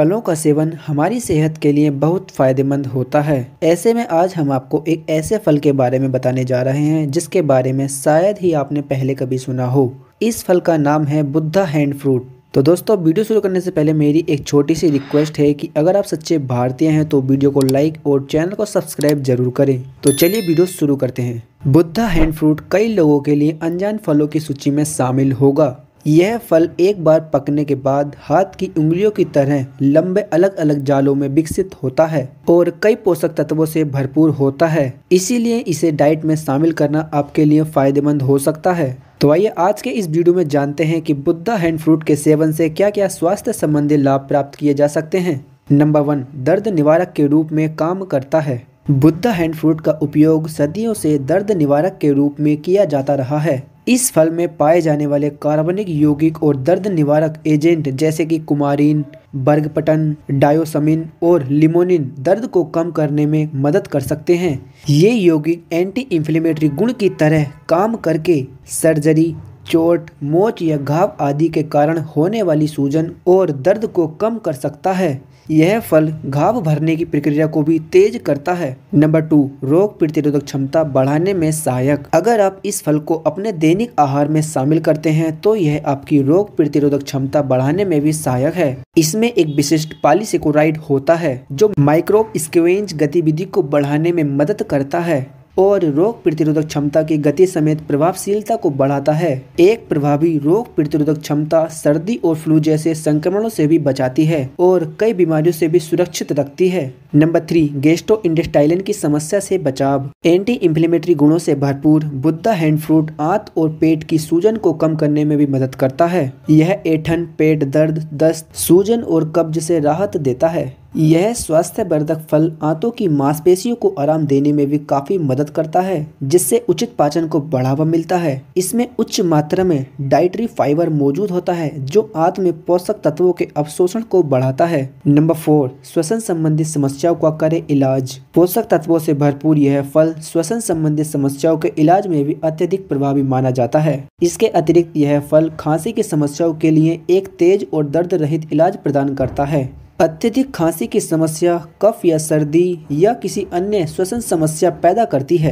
फलों का सेवन हमारी सेहत के लिए बहुत फ़ायदेमंद होता है ऐसे में आज हम आपको एक ऐसे फल के बारे में बताने जा रहे हैं जिसके बारे में शायद ही आपने पहले कभी सुना हो इस फल का नाम है बुद्धा हैंड फ्रूट तो दोस्तों वीडियो शुरू करने से पहले मेरी एक छोटी सी रिक्वेस्ट है कि अगर आप सच्चे भारतीय हैं तो वीडियो को लाइक और चैनल को सब्सक्राइब जरूर करें तो चलिए वीडियो शुरू करते हैं बुद्धा हैंड फ्रूट कई लोगों के लिए अनजान फलों की सूची में शामिल होगा यह फल एक बार पकने के बाद हाथ की उंगलियों की तरह लंबे अलग अलग जालों में विकसित होता है और कई पोषक तत्वों से भरपूर होता है इसीलिए इसे डाइट में शामिल करना आपके लिए फायदेमंद हो सकता है तो आइए आज के इस वीडियो में जानते हैं कि बुद्धा हैंड फ्रूट के सेवन से क्या क्या स्वास्थ्य संबंधी लाभ प्राप्त किए जा सकते हैं नंबर वन दर्द निवारक के रूप में काम करता है बुद्धा हैंड फ्रूट का उपयोग सदियों से दर्द निवारक के रूप में किया जाता रहा है इस फल में पाए जाने वाले कार्बनिक यौगिक और दर्द निवारक एजेंट जैसे कि कुमारीन बर्गपटन डायोसमिन और लिमोनिन दर्द को कम करने में मदद कर सकते हैं ये यौगिक एंटी इन्फ्लेमेटरी गुण की तरह काम करके सर्जरी चोट मोच या घाव आदि के कारण होने वाली सूजन और दर्द को कम कर सकता है यह फल घाव भरने की प्रक्रिया को भी तेज करता है नंबर टू रोग प्रतिरोधक क्षमता बढ़ाने में सहायक अगर आप इस फल को अपने दैनिक आहार में शामिल करते हैं तो यह आपकी रोग प्रतिरोधक क्षमता बढ़ाने में भी सहायक है इसमें एक विशिष्ट पालीसेकोराइड होता है जो माइक्रोब स्क्वेंज गतिविधि को बढ़ाने में मदद करता है और रोग प्रतिरोधक क्षमता की गति समेत प्रभावशीलता को बढ़ाता है एक प्रभावी रोग प्रतिरोधक क्षमता सर्दी और फ्लू जैसे संक्रमणों से भी बचाती है और कई बीमारियों से भी सुरक्षित रखती है नंबर थ्री गेस्टो इंडेस्टाइलिन की समस्या से बचाव एंटी इंफ्लेमेटरी गुणों से भरपूर बुद्धा हैंड फ्रूट आंत और पेट की सूजन को कम करने में भी मदद करता है यह ऐठन पेट दर्द दस्त सूजन और कब्ज से राहत देता है यह स्वास्थ्य वर्धक फल आंतों की मांसपेशियों को आराम देने में भी काफ़ी मदद करता है जिससे उचित पाचन को बढ़ावा मिलता है इसमें उच्च मात्रा में डाइटरी फाइबर मौजूद होता है जो आंत में पोषक तत्वों के अवशोषण को बढ़ाता है नंबर फोर श्वसन संबंधित समस्याओं का करे इलाज पोषक तत्वों से भरपूर यह फल श्वसन संबंधित समस्याओं के इलाज में भी अत्यधिक प्रभावी माना जाता है इसके अतिरिक्त यह फल खांसी की समस्याओं के लिए एक तेज और दर्द रहित इलाज प्रदान करता है अत्यधिक खांसी की समस्या कफ या सर्दी या किसी अन्य श्वसन समस्या पैदा करती है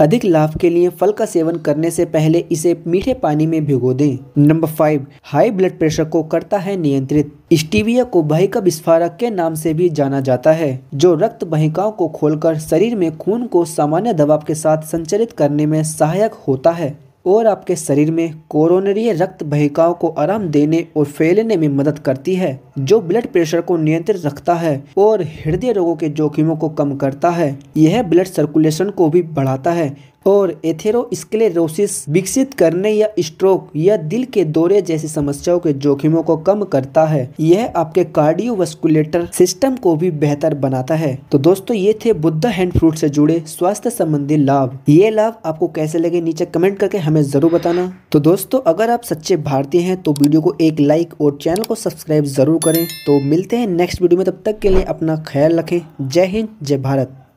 अधिक लाभ के लिए फल का सेवन करने से पहले इसे मीठे पानी में भिगो दें number five high blood pressure को करता है नियंत्रित स्टीविया को बही का विस्फारक के नाम से भी जाना जाता है जो रक्त बहिकाओं को खोलकर शरीर में खून को सामान्य दबाव के साथ संचरित करने में सहायक होता है और आपके शरीर में कोरोनरी रक्त बहिकाओं को आराम देने और फैलने में मदद करती है जो ब्लड प्रेशर को नियंत्रित रखता है और हृदय रोगों के जोखिमों को कम करता है यह ब्लड सर्कुलेशन को भी बढ़ाता है और एथेरोस्क्लेरोसिस विकसित करने या स्ट्रोक या दिल के दौरे जैसी समस्याओं के जोखिमों को कम करता है यह आपके कार्डियोवास्कुलेटर सिस्टम को भी बेहतर बनाता है तो दोस्तों ये थे बुद्धा हैंड फ्रूट से जुड़े स्वास्थ्य संबंधी लाभ ये लाभ आपको कैसे लगे नीचे कमेंट करके हमें जरूर बताना तो दोस्तों अगर आप सच्चे भारतीय हैं तो वीडियो को एक लाइक और चैनल को सब्सक्राइब जरूर करें तो मिलते हैं नेक्स्ट वीडियो में तब तक के लिए अपना ख्याल रखें जय हिंद जय भारत